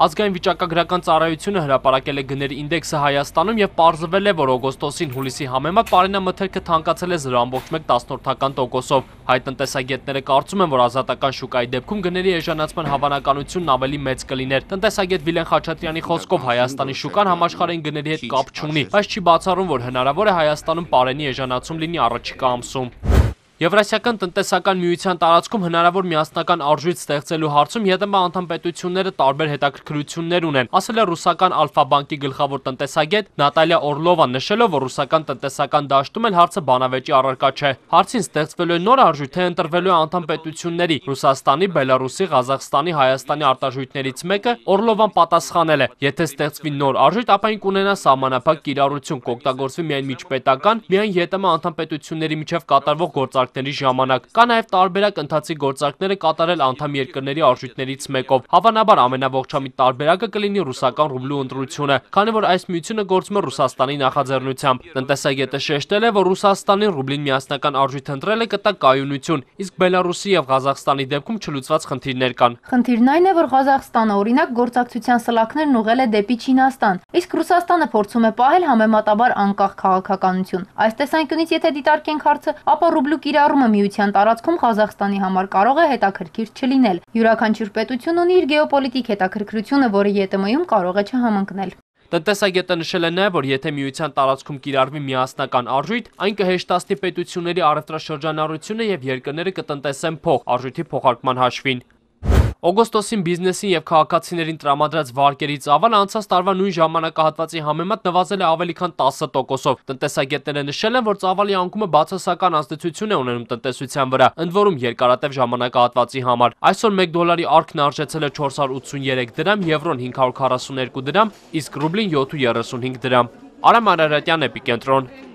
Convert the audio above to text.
Ազգային վիճակագրական ծառայությունը հրապարակել է գների ինդեքսը Հայաստանում եւ ողջվել է, որ օգոստոսին հուլիսի համեմատ պարենամթերքը թանկացել է 0.1%-ական տոկոսով։ Հայ տնտեսագետները կարծում են, որ ազատական շուկայի դեպքում գների էժանացման հավանականությունն ավելի մեծ կլիներ։ Տնտեսագետ Վիլեն Խաչատրյանի խոսքով Հայաստանի շուկան համաշխարհային գների հետ կապ չունի, բայց չի բացառում, որ հնարավոր է Հայաստանում պարենի էժանացում լինի առաջիկա ամսում։ Եվրասիական տնտեսական միության տարածքում հնարավոր միասնական արժույթ ստեղծելու հարցում ԵՏՄ անդամ պետությունները տարբեր հետաքրքրություններ ունեն, ասել է ռուսական Ալֆա բանկի գլխավոր տնտեսագետ Նատալիա Օրլովան, նշելով, որ ռուսական տնտեսական դաշտում էլ հարցը բանավեճի առարկա չէ։ Հարցին ստեղծվելու է նոր արժույթ, թե ընտրվելու է անդամ պետությունների՝ Ռուսաստանի, Բելարուսի, Ղազախստանի, Հայաստանի արտարժույթներից մեկը, Օրլովան պատասխանել է. եթե ստեղծվի նոր արժույթ, ապա ինք ունենա սահմանափակ կիրառություն, կօգտագործվի միայն միջպետական, միայն ԵՏՄ անդամ պետությունների միջև կատարվող գործարք հարձակումների ժամանակ։ Կա նաև տարբերակ ընթացիկ գործարքները կատարել անդամ երկրների արժույթներից մեկով։ Հավանաբար ամենաողջամիտ տարբերակը կլինի ռուսական ռուբլու ընտրությունը, քանի որ այս միությունը գործում է Ռուսաստանի նախաձեռնությամբ։ Տնտեսագետը շեշտել է, որ Ռուսաստանի ռուբլին միասնական արժույթ ընտրելը կտա կայունություն, իսկ Բելարուսի եւ Ղազախստանի դեպքում չլուծված խնդիրներ կան։ Խնդիրն այն է, որ Ղազախստանը օրինակ գործակցության սլակներն ուղղել է դեպի Չինաստան, իսկ Ռուսաստանը փորձում է պահել համեմատաբար անկախ քաղաքականություն։ Այս տեսանկյունից եթե դիտարկենք հարցը, ապա ռուբլու կիրառումը միության տարածքում Ղազախստանի համար կարող է հետաքրքիր չլինել։ Յուրաքանչյուր պետություն ունի իր գեոպոլիտիկ հետաքրքրությունը, որը ԵՏՄ-ում կարող է չհամընկնել։ Տնտեսագետը նշել է նաև, որ եթե միության տարածքում կիրառվի միասնական արժույթ, այն կհեշտացնի պետությունների առևտրաշրջանառությունը եւ երկրները կտնտեսեն փող արժույթի փոխարկման հաշվին։ Օգոստոսին բիզնեսին եւ քաղաքացիներին տրամադրած վարկերից ավան անցած տարվա նույն ժամանակահատվածի համեմատ նվազել է ավելի քան 10%-ով։ Տնտեսագետները նշել են, որ ծավալի անկումը բացասական ազդեցություն է ունենում տնտեսության վրա, ընդ որում երկարատև ժամանակահատվածի համար։ Այսօր 1 դոլարի արկն արժեցել է 483 դրամ, եվրոն 542 դրամ, իսկ ռուբլին 7.35 դրամ։ Արամ Արարատյան, Էպիկենտրոն։